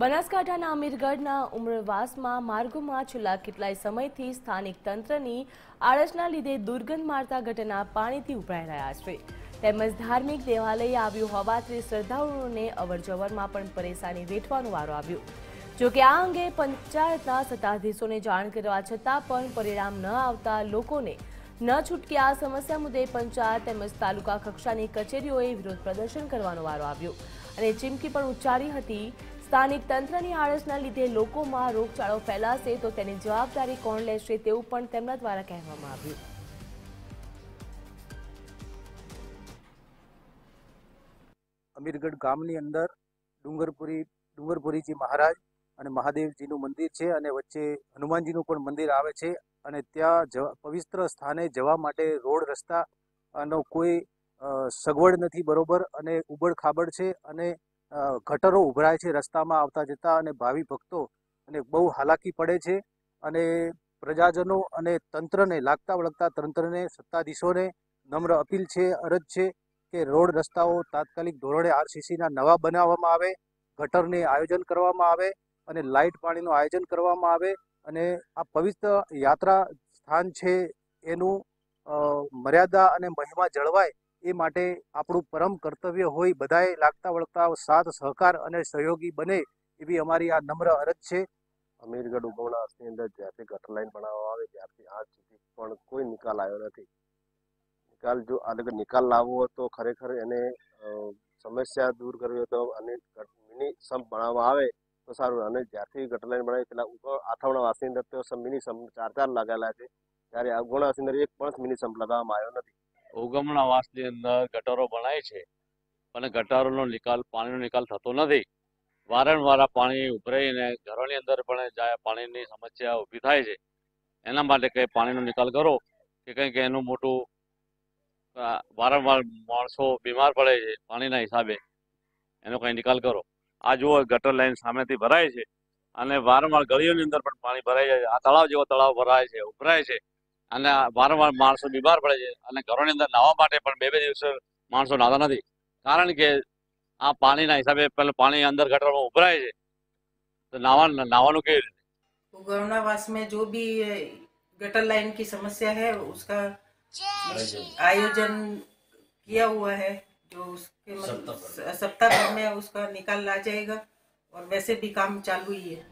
બનાસકાંઠાના અમીરગઢના ઉમરવાસમાં માર્ગોમાં છેલ્લા કેટલાય સમયથી સ્થાનિક તંત્રની આળસના લીધે દુર્ગંધ મારતા ઘટના પાણીથી ઉભરાઈ રહ્યા છે તેમજ ધાર્મિક દેવાલય આવ્યું હોવાથી શ્રદ્ધાળુઓને અવરજવરમાં પણ પરેશાની વેઠવાનો વારો આવ્યો જોકે આ અંગે પંચાયતના સત્તાધીશોને જાણ કરવા છતાં પણ પરિણામ ન આવતા લોકોને ન છૂટકી આ સમસ્યા મુદ્દે પંચાયત તેમજ તાલુકા કક્ષાની કચેરીઓએ વિરોધ પ્રદર્શન કરવાનો વારો આવ્યો અને ચીમકી પણ ઉચ્ચારી હતી સ્થાનિક તંત્રની આળસના લીધે લોકોમાં રોગચાળો ફેલાશે તો તેની જવાબદારી કોણ લેશે તેવું પણ તેમના દ્વારા કહેવામાં આવ્યું અમીરગઢ ગામની અંદર ડુંગરપુરી ડુંગરપુરીજી મહારાજ અને મહાદેવજીનું મંદિર છે અને વચ્ચે હનુમાનજીનું પણ મંદિર આવે છે અને ત્યાં પવિત્ર સ્થાને જવા માટે રોડ રસ્તાનો કોઈ સગવડ નથી બરોબર અને ઉબડ ખાબડ છે અને ગટરો ઉભરાય છે રસ્તામાં આવતા જતા અને ભાવિ ભક્તો અને બહુ હાલાકી પડે છે અને પ્રજાજનો અને તંત્રને લાગતા વળગતા તંત્રને સત્તાધીશોને નમ્ર અપીલ છે અરજ છે કે રોડ રસ્તાઓ તાત્કાલિક ધોરણે આરસીસીના નવા બનાવવામાં આવે ગટરને આયોજન કરવામાં આવે અને લાઇટ પાણીનું આયોજન કરવામાં આવે અને આ પવિત્ર યાત્રા સ્થાન છે એનું મર્યાદા અને મહિમા જળવાય એ માટે આપણું પરમ કર્તવ્ય હોય બધાએ લાગતા વળગતા સાથ સહકાર અને સહયોગી બને એવી અમારી આ નમ્ર અરજ છે અમીરગઢ ઉગવણા અર્થની અંદર જ્યારથી ગટર લાઈન બનાવવામાં આવે ત્યારથી આજ સુધી પણ કોઈ નિકાલ આવ્યો નથી નિકાલ જો અલગ નિકાલ લાવવો હતો ખરેખર એને સમસ્યા દૂર કરવી હતો અને મિની સંપ બનાવવામાં આવે તો સારું અને જ્યારથી ગટર લાઈન બનાવી પેલા આથાવણા વાસની અંદર તો મિની સંપ ચાર ચાર લગાવેલા છે ત્યારે અગોણા વાસની અંદર એક પણ મિની સંપ લગાવવામાં આવ્યો નથી ઉગમના વાસની અંદર ગટરો બનાય છે અને ગટરોનો નિકાલ પાણીનો નિકાલ થતો નથી વારંવાર પાણી ઉભરાઈને ઘરોની અંદર પણ જાય પાણીની સમસ્યા ઊભી થાય છે એના માટે કંઈ પાણીનો નિકાલ કરો કે કંઈક એનું મોટું વારંવાર માણસો બીમાર પડે છે પાણીના હિસાબે એનો કંઈ નિકાલ કરો આ જુઓ ગટર લાઈન સામેથી ભરાય છે અને વારંવાર ગળીઓની અંદર પણ પાણી ભરાય જાય આ તળાવ જેવો તળાવ ભરાય છે ઉભરાય છે અને વારવાર માણસો બિભાર પડે છે અને ઘરની અંદર નાવા માટે પણ બે બે દિવસ માણસો નાતા નથી કારણ કે આ પાણીના હિસાબે પહેલા પાણી અંદર ગટર માં ઉભરાય છે તો નાવા નાવાનો કે તો ગામનાવાસમે જો બી ગટર લાઈનની સમસ્યા છે uska આયોજન કિયા ہوا હે જો સપ્તાહ સપ્તાહમાં uska નિકાલ આ જાઈગા ઓર वैसे भी કામ ચાલુ હી હે